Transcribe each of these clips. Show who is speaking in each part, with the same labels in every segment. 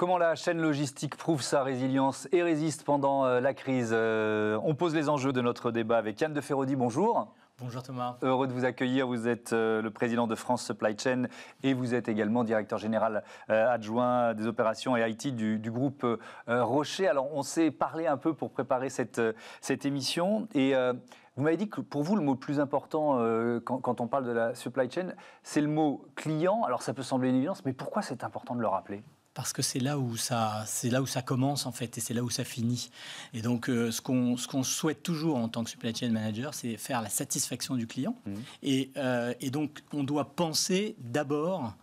Speaker 1: Comment la chaîne logistique prouve sa résilience et résiste pendant euh, la crise euh, On pose les enjeux de notre débat avec Yann de Ferrodi. Bonjour. Bonjour Thomas. Heureux de vous accueillir. Vous êtes euh, le président de France Supply Chain et vous êtes également directeur général adjoint des opérations et IT du, groupe Rocher. Alors on s'est parlé un peu pour préparer cette, émission et vous m'avez dit que pour vous le mot le plus important quand, quand, on parle de la supply chain, c'est le mot client. Alors ça peut sembler une évidence, mais pourquoi c'est important de le rappeler
Speaker 2: parce que c'est là où ça c'est là où ça commence en fait et c'est là où ça finit. Et donc euh, ce qu'on ce qu'on souhaite toujours en tant que supply chain manager, c'est faire la satisfaction du client. Mmh. Euh, et, donc on doit penser d'abord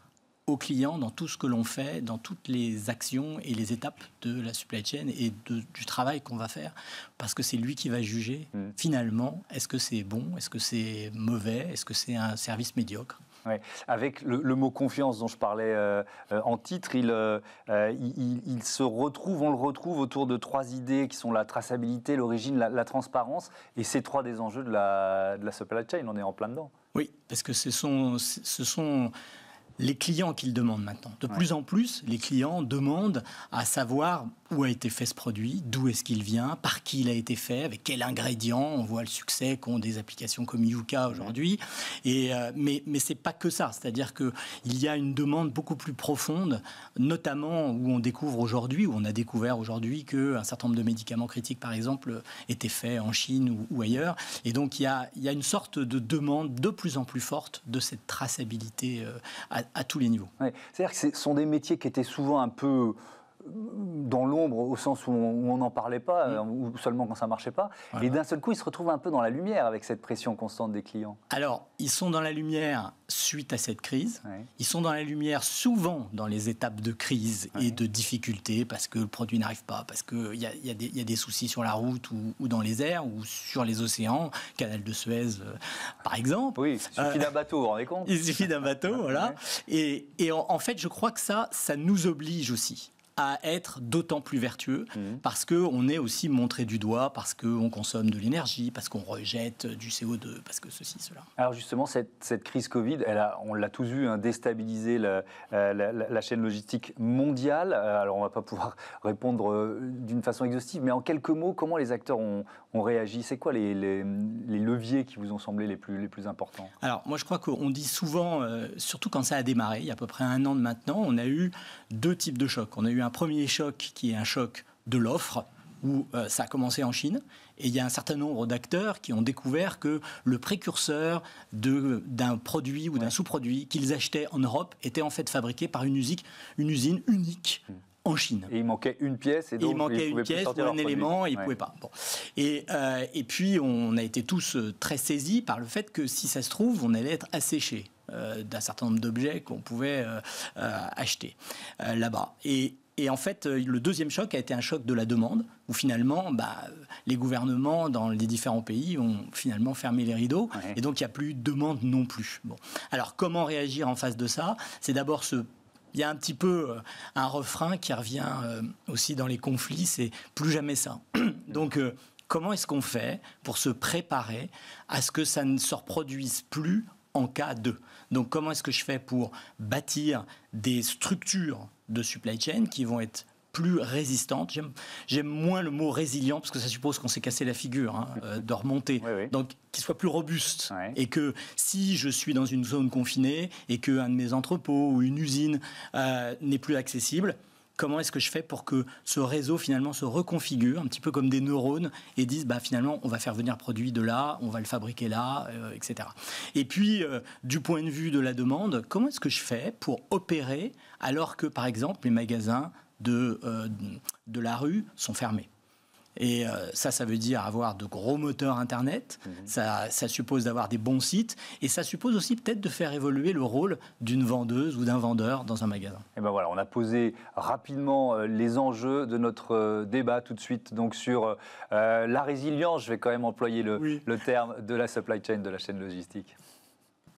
Speaker 2: au client dans tout ce que l'on fait, dans toutes les actions et les étapes de la supply chain et du travail qu'on va faire, parce que c'est lui qui va juger mmh. finalement est-ce que c'est bon, est-ce que c'est mauvais, est-ce que c'est un service médiocre.
Speaker 1: Avec le, mot confiance dont je parlais euh, euh, en titre, euh, il, il, se retrouve, on le retrouve autour de trois idées qui sont la traçabilité, l'origine, la, transparence, et c'est trois des enjeux de la, supply chain, on est en plein dedans.
Speaker 2: Oui, parce que ce sont, ce sont les clients qui le demandent maintenant. De plus en plus, les clients demandent à savoir où a été fait ce produit, d'où est-ce qu'il vient, par qui il a été fait, avec quels ingrédients. On voit le succès qu'ont des applications comme Yuka aujourd'hui. Et, euh, mais mais c'est pas que ça. C'est-à-dire qu'il y a une demande beaucoup plus profonde, notamment où on découvre aujourd'hui, où on a découvert aujourd'hui qu'un certain nombre de médicaments critiques, par exemple, étaient faits en Chine ou, ailleurs. Et donc il y, a, une sorte de demande de plus en plus forte de cette
Speaker 1: traçabilité euh, à, tous les niveaux. C'est-à-dire que ce sont des métiers qui étaient souvent un peu dans l'ombre, au sens où on n'en parlait pas, euh, ou seulement quand ça marchait pas. Et d'un seul coup, ils se retrouvent un peu dans la lumière avec cette pression constante des clients.
Speaker 2: Alors, ils sont dans la lumière suite à cette crise. Ils sont dans la lumière souvent dans les étapes de crise et de difficultés parce que le produit n'arrive pas, parce qu'il y, a, des soucis sur la route ou, dans les airs ou sur les océans, canal de Suez euh, par exemple. Oui, il suffit euh, d'un
Speaker 1: bateau, vous vous rendez compte Il suffit
Speaker 2: d'un bateau, voilà. Et, en fait, je crois que ça, ça nous oblige aussi à être d'autant plus vertueux mmh. parce parce qu'on est aussi montré du doigt, parce qu'on consomme de l'énergie, parce qu'on rejette du CO2, parce que ceci, cela.
Speaker 1: Alors justement, cette, cette crise Covid, on l'a tous vu, hein, déstabiliser la, la, chaîne logistique mondiale. Euh, alors on ne va pas pouvoir répondre euh, d'une façon exhaustive, mais en quelques mots, comment les acteurs ont, réagi C'est quoi les, les, leviers qui vous ont semblé les plus, les plus importants
Speaker 2: Alors moi je crois qu'on dit souvent, euh, surtout quand ça a démarré, il y a à peu près un an de maintenant, on a eu deux types de chocs. On a eu un un premier choc qui est un choc de l'offre, où euh, ça a commencé en Chine. Et il y a un certain nombre d'acteurs qui ont découvert que le précurseur d'un produit ou d'un sous-produit qu'ils achetaient en Europe était en fait fabriqué par une usine, une usine unique hmm. en Chine.
Speaker 1: Et il manquait une pièce et donc il manquait une pièce ou un élément et ils pouvaient pas.
Speaker 2: Et, euh, et, puis on a été tous euh, très saisis par le fait que si ça se trouve, on allait être asséché d'un certain nombre d'objets qu'on pouvait acheter là-bas. Et et en fait, euh, le deuxième choc a été un choc de la demande, où finalement, bah, les gouvernements dans les différents pays ont finalement fermé les rideaux, et donc il n'y a plus de demande non plus. Bon. Alors comment réagir en face de ça C'est d'abord ce il y a un petit peu euh, un refrain qui revient euh, aussi dans les conflits, c'est plus jamais ça. Donc comment est-ce qu'on fait pour se préparer à ce que ça ne se reproduise plus en cas de. Donc comment est-ce que je fais pour bâtir des structures de supply chain qui vont être plus résistantes. J'aime moins le mot résilient parce que ça suppose qu'on s'est cassé la figure hein, euh, de remonter. Donc qu'il soit plus robuste et que si je suis dans une zone confinée et qu'un de mes entrepôts ou une usine euh, n'est plus accessible, comment est-ce que je fais pour que ce réseau finalement se reconfigure, un petit peu comme des neurones, et dise bah, finalement on va faire venir produit de là, on va le fabriquer là, euh, etc. Et puis euh, du point de vue de la demande, comment est-ce que je fais pour opérer alors que par exemple les magasins de, euh, de la rue sont fermés et euh, ça, ça veut dire avoir de gros moteurs Internet, mhm. ça, suppose d'avoir des bons sites, et ça suppose aussi peut-être de faire évoluer le rôle d'une vendeuse ou d'un vendeur dans un magasin.
Speaker 1: Et eh bien voilà, on a posé rapidement euh, les enjeux de notre euh, débat tout de suite donc sur la résilience, je vais quand même employer le terme de la supply chain, de la chaîne logistique.